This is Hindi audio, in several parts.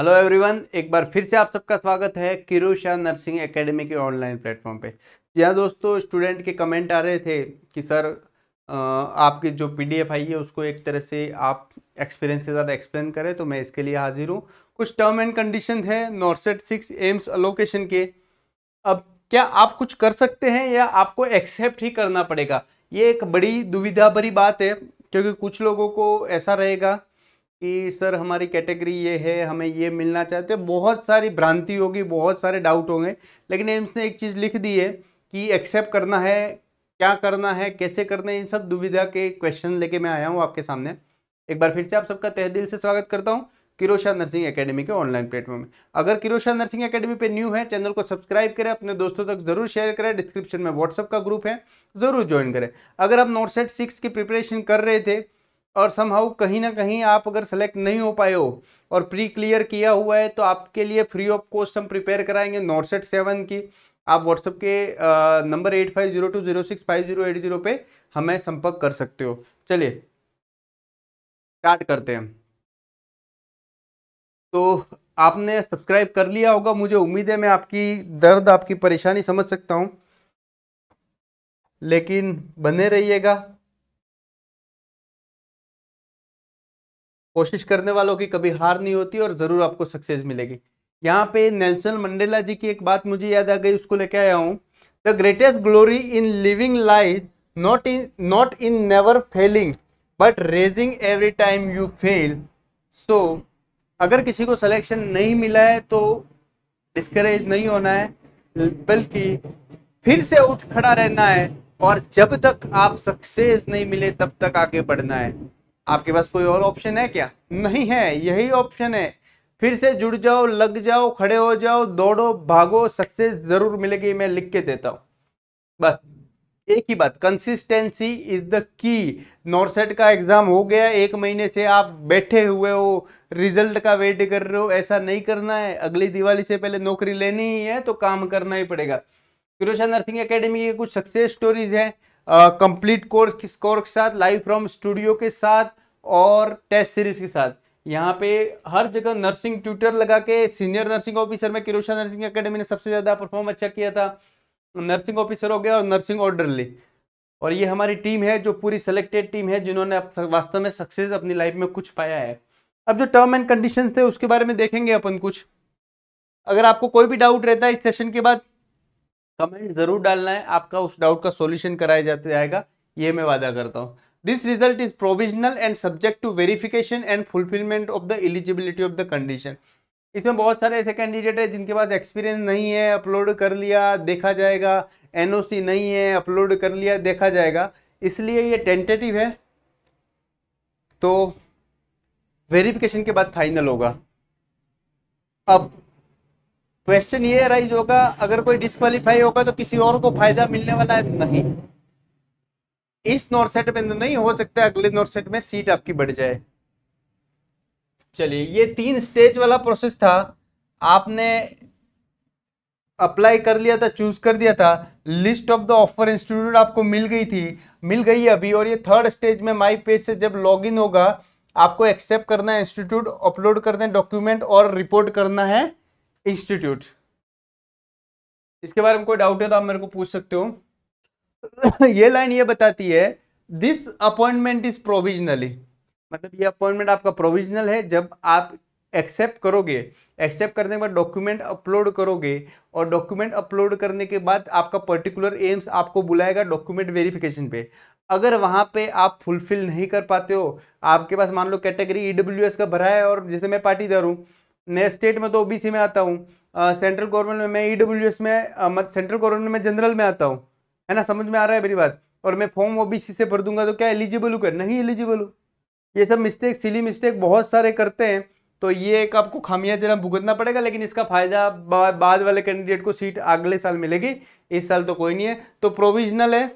हेलो एवरीवन एक बार फिर से आप सबका स्वागत है किरोशा नर्सिंग एकेडमी के ऑनलाइन प्लेटफॉर्म पे यहाँ दोस्तों स्टूडेंट के कमेंट आ रहे थे कि सर आपकी जो पीडीएफ आई है उसको एक तरह से आप एक्सपीरियंस के साथ एक्सप्लेन करें तो मैं इसके लिए हाजिर हूँ कुछ टर्म एंड कंडीशन है नॉर्सेट सिक्स एम्स अलोकेशन के अब क्या आप कुछ कर सकते हैं या आपको एक्सेप्ट ही करना पड़ेगा ये एक बड़ी दुविधा भरी बात है क्योंकि कुछ लोगों को ऐसा रहेगा कि सर हमारी कैटेगरी ये है हमें ये मिलना चाहते बहुत सारी भ्रांति होगी बहुत सारे डाउट होंगे लेकिन एम्स ने एक चीज़ लिख दी है कि एक्सेप्ट करना है क्या करना है कैसे करना है इन सब दुविधा के क्वेश्चन लेके मैं आया हूँ आपके सामने एक बार फिर से आप सबका तह दिल से स्वागत करता हूँ किरोशा नर्सिंग एकेडमी के ऑनलाइन प्लेटफॉर्म में अगर किरोशा नर्सिंग एकेडमी पे न्यू है चैनल को सब्सक्राइब करें अपने दोस्तों तक जरूर शेयर करें डिस्क्रिप्शन में व्हाट्सअप का ग्रुप है जरूर ज्वाइन करें अगर आप नोट सेट सिक्स की प्रिपरेशन कर रहे थे और समहाउ कहीं ना कहीं आप अगर सेलेक्ट नहीं हो पाए हो और प्री क्लियर किया हुआ है तो आपके लिए फ्री ऑफ कॉस्ट हम प्रिपेयर कराएंगे नॉर्सेट सेवन की आप व्हाट्सएप के number eight five zero two zero six five zero eight zero पे हमें संपर्क कर सकते हो चलिए स्टार्ट करते हैं तो आपने सब्सक्राइब कर लिया होगा मुझे उम्मीद है मैं आपकी दर्द आपकी परेशानी समझ सकता हूँ लेकिन बने रहिएगा कोशिश करने वालों की कभी हार नहीं होती और ज़रूर आपको सक्सेस मिलेगी यहाँ पे नेल्सन मंडेला जी की एक बात मुझे याद आ गई उसको लेके आया हूँ the greatest glory in living life not in not in never failing but raising every time you fail so अगर किसी को सिलेक्शन नहीं मिला है तो डिस्करेज नहीं होना है बल्कि फिर से उठ खड़ा रहना है और जब तक आप सक्सेस नहीं मिले तब तक आगे बढ़ना है आपके पास कोई और ऑप्शन है क्या नहीं है यही ऑप्शन है फिर से जुड़ जाओ लग जाओ खड़े हो जाओ दौड़ो भागो सक्सेस जरूर मिलेगी मैं लिख के देता हूं बस एक ही बात कंसिस्टेंसी इज द की नॉर्सेट का एग्जाम हो गया एक महीने से आप बैठे हुए हो रिजल्ट का वेट कर रहे हो ऐसा नहीं करना है अगली दिवाली से पहले नौकरी लेनी ही है तो काम करना ही पड़ेगा फिरोशा नर्सिंग एकेडमी के कुछ सक्सेस स्टोरीज है कंप्लीट कोर्स किस कोर्स के साथ लाइव फ्रॉम स्टूडियो के साथ और टेस्ट सीरीज के साथ यहाँ पे हर जगह नर्सिंग ट्यूटर लगा के सीनियर नर्सिंग ऑफिसर में किरोशा नर्सिंग अकेडमी ने सबसे ज़्यादा परफॉर्म अच्छा किया था नर्सिंग ऑफिसर हो गया और नर्सिंग ऑर्डर ली और ये हमारी टीम है जो पूरी सेलेक्टेड टीम है जिन्होंने वास्तव में सक्सेस अपनी लाइफ में कुछ पाया है अब जो टर्म एंड कंडीशन थे उसके बारे में देखेंगे अपन कुछ अगर आपको कोई भी डाउट रहता है इस सेशन के बाद कमेंट जरूर डालना है आपका उस डाउट का सोल्यूशन कराया जाते जाएगा ये मैं वादा करता हूँ this result is provisional and subject to verification and fulfilment of the eligibility of the condition इसमें बहुत सारे ऐसे कैंडिडेट है जिनके पास एक्सपीरियंस नहीं है अपलोड कर लिया देखा जाएगा एनओसी नहीं है अपलोड कर लिया देखा जाएगा इसलिए ये टेंटेटिव है तो वेरिफिकेशन के बाद फाइनल होगा अब क्वेश्चन ये राइज होगा अगर कोई डिस्कालीफाई होगा तो किसी और को फायदा मिलने वाला है नहीं इस नॉर्थ सेट में तो नहीं हो सकता अगले नॉर्थ सेट में सीट आपकी बढ़ जाए चलिए ये तीन स्टेज वाला प्रोसेस था आपने अप्लाई कर लिया था चूज कर दिया था list of the offer institute आपको मिल गई थी मिल गई अभी और ये थर्ड स्टेज में माई पेज से जब लॉग होगा आपको एक्सेप्ट करना है इंस्टीट्यूट अपलोड करना है डॉक्यूमेंट और रिपोर्ट करना है इंस्टीट्यूट इसके बारे में कोई डाउट है तो आप मेरे को पूछ सकते हो ये लाइन ये बताती है दिस अपॉइंटमेंट इज प्रोविजनली मतलब ये अपॉइंटमेंट आपका प्रोविजनल है जब आप एक्सेप्ट करोगे एक्सेप्ट करने के बाद डॉक्यूमेंट अपलोड करोगे और डॉक्यूमेंट अपलोड करने के बाद आपका पर्टिकुलर एम्स आपको बुलाएगा डॉक्यूमेंट वेरिफिकेशन पे अगर वहाँ पे आप फुलफिल नहीं कर पाते हो आपके पास मान लो कैटेगरी ई e का भरा है और जैसे मैं पाटीदार हूँ मैं स्टेट में तो ओबीसी में आता हूँ सेंट्रल गवर्नमेंट में मैं ईडब्ल्यू e में सेंट्रल गवर्नमेंट में जनरल में आता हूँ है ना समझ में आ रहा है मेरी बात और मैं फॉर्म ओबीसी से भर दूंगा तो क्या एलिजिबल हूँ क्या नहीं एलिजिबल हूँ ये सब मिस्टेक सिली मिस्टेक बहुत सारे करते हैं तो ये एक आपको खामियां जरा भुगतना पड़ेगा लेकिन इसका फायदा बा, बाद वाले कैंडिडेट को सीट अगले साल मिलेगी इस साल तो कोई नहीं है तो प्रोविजनल है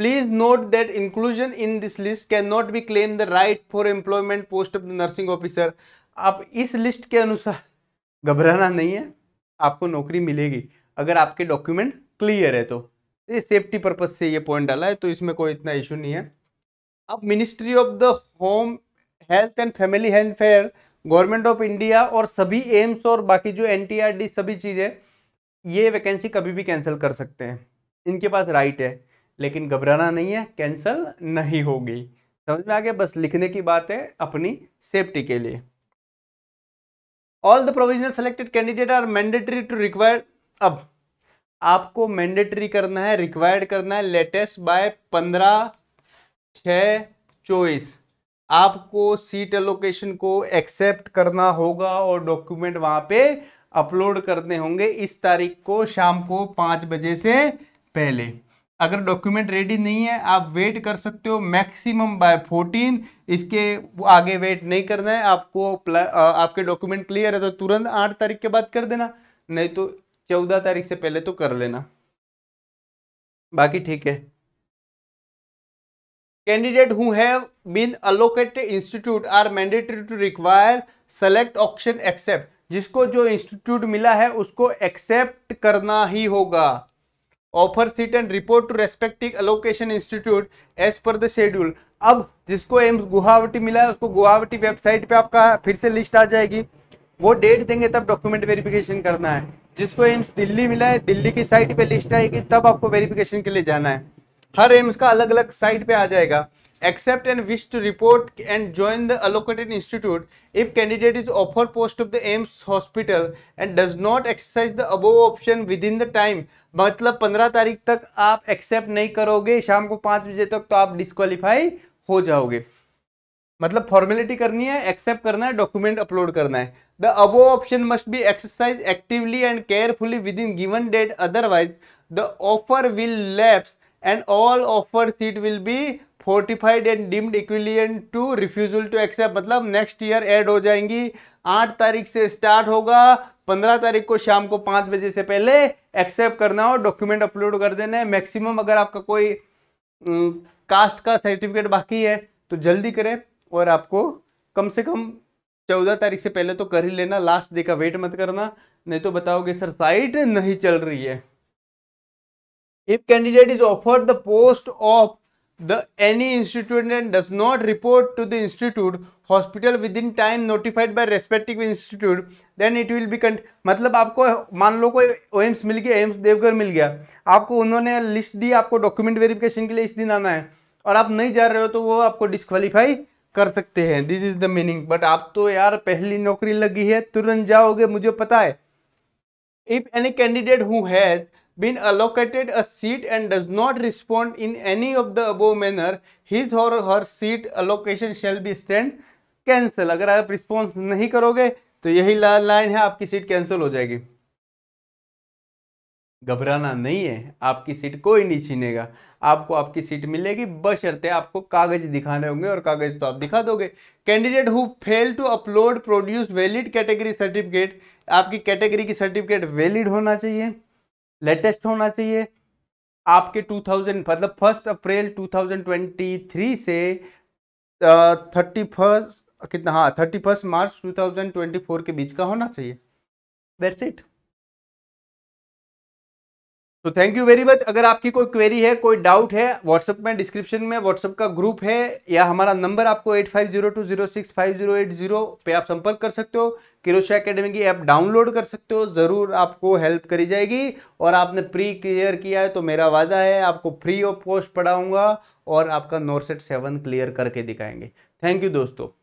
Please note that inclusion in this list cannot be claimed the right for employment post of the nursing officer. आप इस लिस्ट के अनुसार घबराना नहीं है आपको नौकरी मिलेगी अगर आपके डॉक्यूमेंट क्लियर है तो ये सेफ्टी पर्पज से ये पॉइंट डाला है तो इसमें कोई इतना इशू नहीं है अब ministry of the home health and family health fair government of India और सभी एम्स और बाकी जो एन सभी चीज़ें ये वैकेंसी कभी भी कैंसिल कर सकते हैं इनके पास राइट है लेकिन घबराना नहीं है कैंसिल नहीं होगी समझ में आ गया बस लिखने की बात है अपनी सेफ्टी के लिए all the provisional selected candidate are mandatory to required अब आपको मैंडेटरी करना है रिक्वायर्ड करना है लेटेस्ट बाय पंद्रह छ चौबीस आपको सीट एलोकेशन को एक्सेप्ट करना होगा और डॉक्यूमेंट वहां पे अपलोड करने होंगे इस तारीख को शाम को पांच बजे से पहले अगर डॉक्यूमेंट रेडी नहीं है आप वेट कर सकते हो मैक्सिमम बाय 14 इसके आगे वेट नहीं करना है आपको आपके डॉक्यूमेंट क्लियर है तो तुरंत आठ तारीख के बाद कर देना नहीं तो चौदह तारीख से पहले तो कर लेना बाकी ठीक है candidate who have been allocated institute are mandatory to require select option accept जिसको जो इंस्टीट्यूट मिला है उसको एक्सेप्ट करना ही होगा offer seat and report to respective allocation institute as per the schedule अब जिसको एम्स गुवाहाटी मिला है उसको गुवाहाटी वेबसाइट पे आपका फिर से लिस्ट आ जाएगी वो डेट देंगे तब डॉक्यूमेंट वेरिफिकेशन करना है जिसको एम्स दिल्ली मिला है दिल्ली की साइट पे लिस्ट आएगी तब आपको वेरिफिकेशन के लिए जाना है हर एम्स का अलग अलग साइट पे आ जाएगा accept and wish to report and join the allocated institute if candidate is offered post of the AIIMS hospital and does not exercise the above option within the time मतलब 15 तारीख तक आप एक्सेप्ट नहीं करोगे शाम को पाँच बजे तक तो आप डिस्कालीफाई हो जाओगे मतलब फॉर्मेलिटी करनी है एक्सेप्ट करना है डॉक्यूमेंट अपलोड करना है the above option must be exercise actively and carefully with in given date otherwise the offer will lapse and all offer seat will be forfeited and deemed equivalent to refusal to accept मतलब नेक्स्ट ईयर एड हो जाएंगी आठ तारीख से स्टार्ट होगा पंद्रह तारीख को शाम को पाँच बजे से पहले एक्सेप्ट करना हो डॉक्यूमेंट अपलोड कर देना है मैक्सिमम अगर आपका कोई कास्ट का सर्टिफिकेट बाकी है तो जल्दी करें और आपको कम से कम चौदह तारीख से पहले तो कर ही लेना लास्ट डे का वेट मत करना नहीं तो बताओगे सर साइट नहीं चल रही है if candidate is offered the post of the any institute does not report to the institute hospital with in time notified by respective institute then it will be कंट मतलब आपको मान लो कोई एम्स मिल गया एम्स देवघर मिल गया आपको उन्होंने लिस्ट दी आपको डॉक्यूमेंट वेरिफिकेशन के लिए इस दिन आना है और आप नहीं जा रहे हो तो वो आपको डिस्कवालीफाई कर सकते हैं this is the meaning but आप तो यार पहली नौकरी लगी है तुरंत जाओगे मुझे पता है if any candidate who has been allocated a seat and does not respond in any of the above manner, his or her seat allocation shall be stand cancel. अगर आप रिस्पॉन्स नहीं करोगे तो यही लाइन है आपकी सीट कैंसिल हो जाएगी घबराना नहीं है आपकी सीट कोई नहीं छीनेगा आपको आपकी सीट मिलेगी बशर्ते आपको कागज दिखाने होंगे और कागज तो आप दिखा दोगे candidate who fail to upload produce valid category certificate आपकी कैटेगरी की सर्टिफिकेट वैलिड होना चाहिए लेटेस्ट होना चाहिए आपके 2000 मतलब फर्स्ट अप्रैल 2023 से थर्टी फर्स्ट कितना हाँ थर्टी फर्स्ट मार्च 2024 के बीच का होना चाहिए दैट्स इट तो थैंक यू वेरी मच अगर आपकी कोई क्वेरी है कोई डाउट है व्हाट्सअप में डिस्क्रिप्शन में व्हाट्सअप का ग्रुप है या हमारा नंबर आपको eight five zero two zero six five zero eight zero पे आप संपर्क कर सकते हो किरोशा एकेडमी की ऐप डाउनलोड कर सकते हो ज़रूर आपको हेल्प करी जाएगी और आपने प्री क्लियर किया है तो मेरा वादा है आपको फ्री ऑफ कॉस्ट पढ़ाऊँगा और आपका नोरसेट सेवन क्लियर करके दिखाएंगे थैंक यू दोस्तों